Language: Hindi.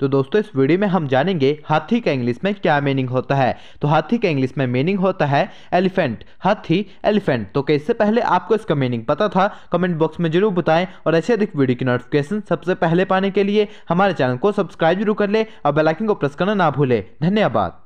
तो दोस्तों इस वीडियो में हम जानेंगे हाथी का इंग्लिश में क्या मीनिंग होता है तो हाथी का इंग्लिश में मीनिंग होता है एलिफेंट हाथी एलिफेंट तो इससे पहले आपको इसका मीनिंग पता था कमेंट बॉक्स में जरूर बताएं और ऐसे अधिक वीडियो की नोटिफिकेशन सबसे पहले पाने के लिए हमारे चैनल को सब्सक्राइब जरूर कर ले और बेलाइकिन को प्रेस करना ना भूले धन्यवाद